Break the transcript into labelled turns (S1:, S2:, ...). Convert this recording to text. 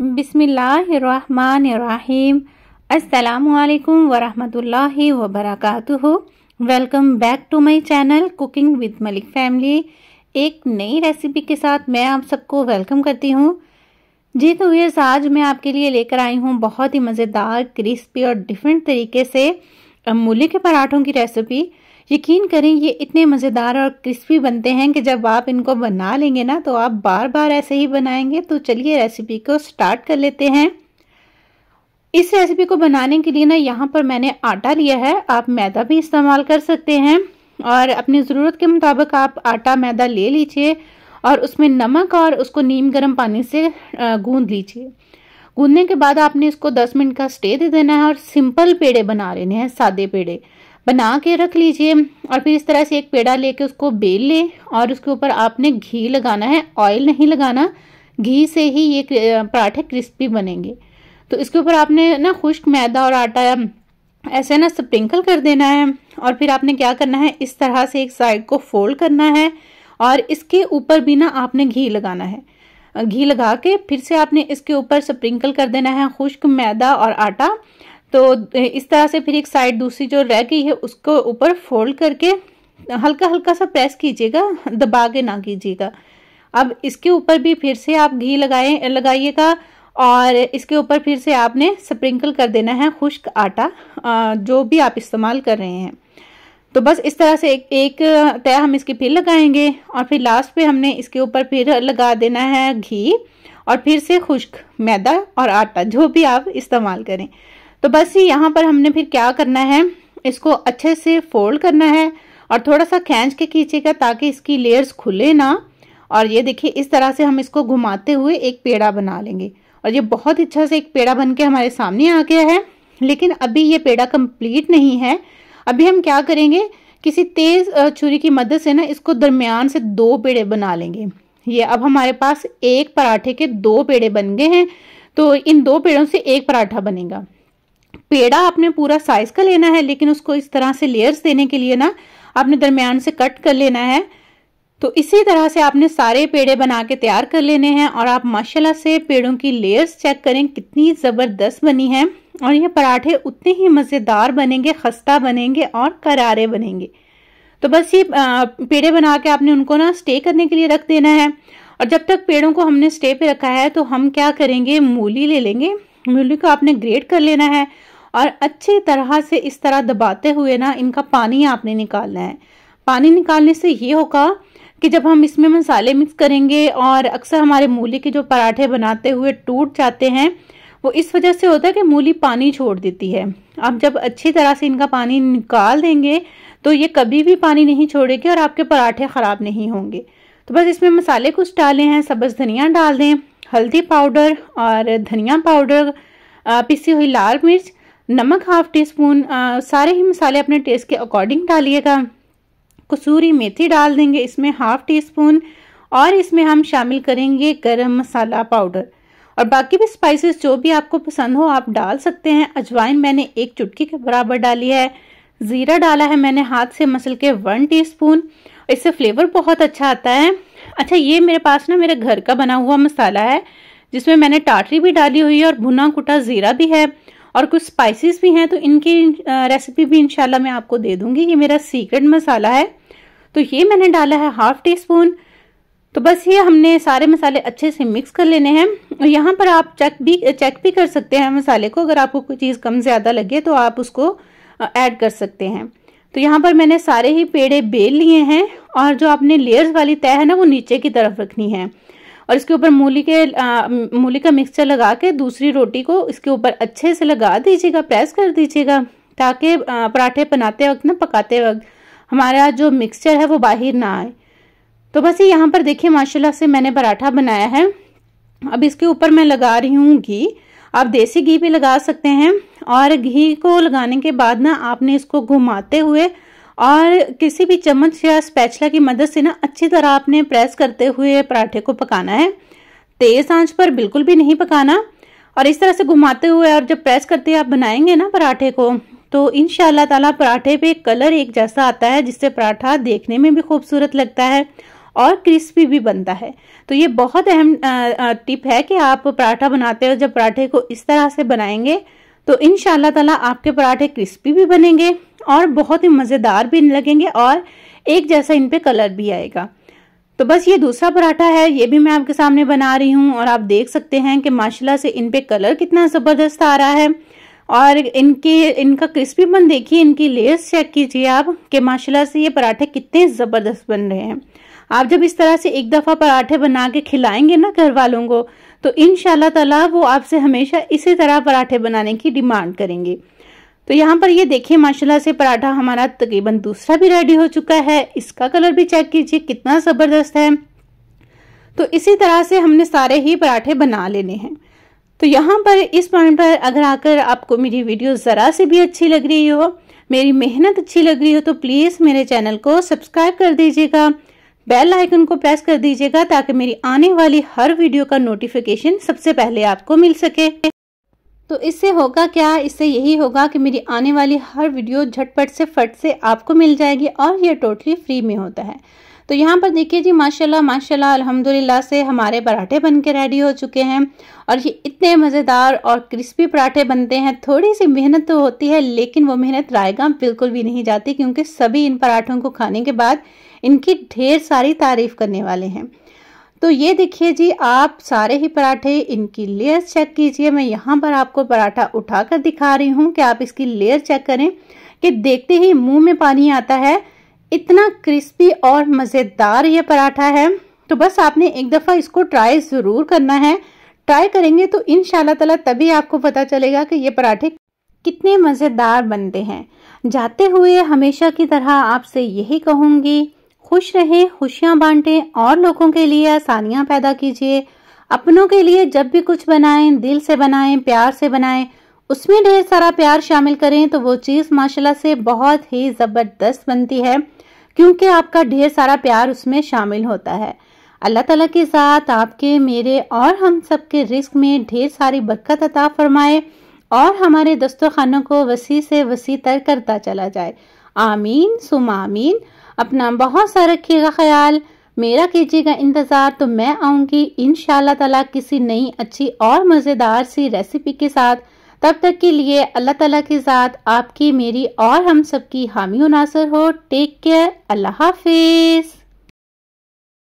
S1: बिसमीम् अल्लाम वरहमतुल्लाहि वबरकातुहु welcome back to my channel cooking with Malik family एक नई रेसिपी के साथ मैं आप सबको वेलकम करती हूँ जी तो ये आज मैं आपके लिए लेकर आई हूँ बहुत ही मज़ेदार क्रिस्पी और डिफरेंट तरीके से मूली के पराठों की रेसिपी यकीन करें ये इतने मज़ेदार और क्रिस्पी बनते हैं कि जब आप इनको बना लेंगे ना तो आप बार बार ऐसे ही बनाएंगे तो चलिए रेसिपी को स्टार्ट कर लेते हैं इस रेसिपी को बनाने के लिए ना यहाँ पर मैंने आटा लिया है आप मैदा भी इस्तेमाल कर सकते हैं और अपनी ज़रूरत के मुताबिक आप आटा मैदा ले लीजिए और उसमें नमक और उसको नीम गर्म पानी से गूंद लीजिए गूंदने के बाद आपने इसको 10 मिनट का स्टे दे देना है और सिंपल पेड़े बना लेने हैं सादे पेड़े बना के रख लीजिए और फिर इस तरह से एक पेड़ा लेके उसको बेल लें और उसके ऊपर आपने घी लगाना है ऑयल नहीं लगाना घी से ही ये पराठे क्रिस्पी बनेंगे तो इसके ऊपर आपने ना खुश्क मैदा और आटा ऐसे ना स्प्रिंकल कर देना है और फिर आपने क्या करना है इस तरह से एक साइड को फोल्ड करना है और इसके ऊपर भी ना आपने घी लगाना है घी लगा के फिर से आपने इसके ऊपर स्प्रिंकल कर देना है खुश्क मैदा और आटा तो इस तरह से फिर एक साइड दूसरी जो रह गई है उसको ऊपर फोल्ड करके हल्का हल्का सा प्रेस कीजिएगा दबा के ना कीजिएगा अब इसके ऊपर भी फिर से आप घी लगाए लगाइएगा और इसके ऊपर फिर से आपने स्प्रिंकल कर देना है खुश्क आटा जो भी आप इस्तेमाल कर रहे हैं तो बस इस तरह से एक एक तय हम इसकी फिर लगाएंगे और फिर लास्ट पे हमने इसके ऊपर फिर लगा देना है घी और फिर से खुश्क मैदा और आटा जो भी आप इस्तेमाल करें तो बस ही यहाँ पर हमने फिर क्या करना है इसको अच्छे से फोल्ड करना है और थोड़ा सा खींच के खींचेगा ताकि इसकी लेयर्स खुले ना और ये देखिए इस तरह से हम इसको घुमाते हुए एक पेड़ा बना लेंगे और ये बहुत अच्छा से एक पेड़ा बन के हमारे सामने आ गया है लेकिन अभी ये पेड़ा कंप्लीट नहीं है अभी हम क्या करेंगे किसी तेज़ छुरी की मदद से ना इसको दरमियान से दो पेड़े बना लेंगे ये अब हमारे पास एक पराठे के दो पेड़े बन गए हैं तो इन दो पेड़ों से एक पराठा बनेगा पेड़ा आपने पूरा साइज का लेना है लेकिन उसको इस तरह से लेयर्स देने के लिए ना आपने दरमियान से कट कर लेना है तो इसी तरह से आपने सारे पेड़े बना के तैयार कर लेने हैं और आप माशाल्लाह से पेड़ों की लेयर्स चेक करें कितनी ज़बरदस्त बनी है और ये पराठे उतने ही मज़ेदार बनेंगे खस्ता बनेंगे और करारे बनेंगे तो बस ये पेड़े बना के आपने उनको ना स्टे करने के लिए रख देना है और जब तक पेड़ों को हमने स्टे पे रखा है तो हम क्या करेंगे मूली ले लेंगे मूली को आपने ग्रेट कर लेना है और अच्छी तरह से इस तरह दबाते हुए ना इनका पानी आपने निकालना है पानी निकालने से ये होगा कि जब हम इसमें मसाले मिक्स करेंगे और अक्सर हमारे मूली के जो पराठे बनाते हुए टूट जाते हैं वो इस वजह से होता है कि मूली पानी छोड़ देती है आप जब अच्छी तरह से इनका पानी निकाल देंगे तो ये कभी भी पानी नहीं छोड़ेगी और आपके पराठे ख़राब नहीं होंगे तो बस इसमें मसाले कुछ डाले हैं सब्ज़ धनिया डाल दें हल्दी पाउडर और धनिया पाउडर पिसी हुई लाल मिर्च नमक हाफ टी स्पून सारे ही मसाले अपने टेस्ट के अकॉर्डिंग डालिएगा कसूरी मेथी डाल देंगे इसमें हाफ टी स्पून और इसमें हम शामिल करेंगे गरम मसाला पाउडर और बाकी भी स्पाइसेस जो भी आपको पसंद हो आप डाल सकते हैं अजवाइन मैंने एक चुटकी के बराबर डाली है ज़ीरा डाला है मैंने हाथ से मसल के वन स्पून इससे फ्लेवर बहुत अच्छा आता है अच्छा ये मेरे पास ना मेरे घर का बना हुआ मसाला है जिसमें मैंने टाटरी भी डाली हुई है और भुना कुटा ज़ीरा भी है और कुछ स्पाइसेस भी हैं तो इनकी रेसिपी भी इनशाला मैं आपको दे दूंगी ये मेरा सीक्रेट मसाला है तो ये मैंने डाला है हाफ़ टी स्पून तो बस ये हमने सारे मसाले अच्छे से मिक्स कर लेने हैं और यहाँ पर आप चेक भी चेक भी कर सकते हैं मसाले को अगर आपको कोई चीज़ कम ज़्यादा लगे तो आप उसको ऐड कर सकते हैं तो यहाँ पर मैंने सारे ही पेड़े बेल लिए हैं और जो आपने लेयर्स वाली तय है ना वो नीचे की तरफ रखनी है और इसके ऊपर मूली के मूली का मिक्सचर लगा के दूसरी रोटी को इसके ऊपर अच्छे से लगा दीजिएगा प्रेस कर दीजिएगा ताकि पराठे बनाते वक्त ना पकाते वक्त हमारा जो मिक्सचर है वो बाहर ना आए तो बस ये यहाँ पर देखिए माशाल्लाह से मैंने पराठा बनाया है अब इसके ऊपर मैं लगा रही हूँ घी आप देसी घी भी लगा सकते हैं और घी को लगाने के बाद ना आपने इसको घुमाते हुए और किसी भी चम्मच या स्पैचला की मदद से ना अच्छी तरह आपने प्रेस करते हुए पराठे को पकाना है तेज़ आंच पर बिल्कुल भी नहीं पकाना और इस तरह से घुमाते हुए और जब प्रेस करते आप बनाएंगे ना पराठे को तो इन ताला पराठे पे कलर एक जैसा आता है जिससे पराठा देखने में भी खूबसूरत लगता है और क्रिस्पी भी बनता है तो ये बहुत अहम टिप है कि आप पराठा बनाते हो जब पराठे को इस तरह से बनाएंगे तो इन ताला आपके पराठे क्रिस्पी भी बनेंगे और बहुत ही मज़ेदार भी लगेंगे और एक जैसा इन पर कलर भी आएगा तो बस ये दूसरा पराठा है ये भी मैं आपके सामने बना रही हूँ और आप देख सकते हैं कि माशाल्लाह से इन पे कलर कितना ज़बरदस्त आ रहा है और इनके इनका क्रिस्पी बन देखिए इनकी लेयर्स चेक कीजिए आप कि माशाल्लाह से ये पराठे कितने ज़बरदस्त बन रहे हैं आप जब इस तरह से एक दफ़ा पराठे बना के खिलाएंगे ना घर वालों को तो इन ताला वो आपसे हमेशा इसी तरह पराठे बनाने की डिमांड करेंगे तो यहाँ पर ये देखिए माशाल्लाह से पराठा हमारा तकरीबन दूसरा भी रेडी हो चुका है इसका कलर भी चेक कीजिए कितना ज़बरदस्त है तो इसी तरह से हमने सारे ही पराठे बना लेने हैं तो यहाँ पर इस पॉइंट पर अगर आकर आपको मेरी वीडियो ज़रा से भी अच्छी लग रही हो मेरी मेहनत अच्छी लग रही हो तो प्लीज़ मेरे चैनल को सब्सक्राइब कर दीजिएगा बेल आइकन को प्रेस कर दीजिएगा ताकि मेरी आने वाली हर वीडियो का नोटिफिकेशन सबसे पहले आपको मिल सके तो इससे होगा क्या इससे यही होगा कि मेरी आने वाली हर वीडियो झटपट से फट से आपको मिल जाएगी और यह टोटली फ्री में होता है तो यहाँ पर देखिए जी माशाल्लाह माशाल्लाह अल्हम्दुलिल्लाह से हमारे पराठे बन के रेडी हो चुके हैं और ये इतने मज़ेदार और क्रिस्पी पराठे बनते हैं थोड़ी सी मेहनत तो होती है लेकिन वो मेहनत रायगा बिल्कुल भी नहीं जाती क्योंकि सभी इन पराठों को खाने के बाद इनकी ढेर सारी तारीफ़ करने वाले हैं तो ये देखिए जी आप सारे ही पराठे इनकी लेयर चेक कीजिए मैं यहाँ पर आपको पराठा उठा कर दिखा रही हूँ कि आप इसकी लेयर चेक करें कि देखते ही मुंह में पानी आता है इतना क्रिस्पी और मज़ेदार ये पराठा है तो बस आपने एक दफ़ा इसको ट्राई ज़रूर करना है ट्राई करेंगे तो इन ताला तभी आपको पता चलेगा कि ये पराठे कितने मज़ेदार बनते हैं जाते हुए हमेशा की तरह आपसे यही कहूँगी खुश रहें खुशियाँ बांटें और लोगों के लिए आसानियाँ पैदा कीजिए अपनों के लिए जब भी कुछ बनाएं दिल से बनाएं प्यार से बनाएं उसमें ढेर सारा प्यार शामिल करें तो वो चीज़ माशाल्लाह से बहुत ही ज़बरदस्त बनती है क्योंकि आपका ढेर सारा प्यार उसमें शामिल होता है अल्लाह ताला के साथ आपके मेरे और हम सब के रिस्क में ढेर सारी बरकत अता फरमाए और हमारे दस्तरखानों को वसी से वसी तर करता चला जाए आमीन सुम आमीन अपना बहुत सा रखिएगा ख्याल मेरा कीजिएगा इंतज़ार तो मैं आऊँगी इन ताला किसी नई अच्छी और मज़ेदार सी रेसिपी के साथ तब तक के लिए अल्लाह ताला के साथ आपकी मेरी और हम सबकी हामी नासर हो टेक केयर अल्लाह हाफिज़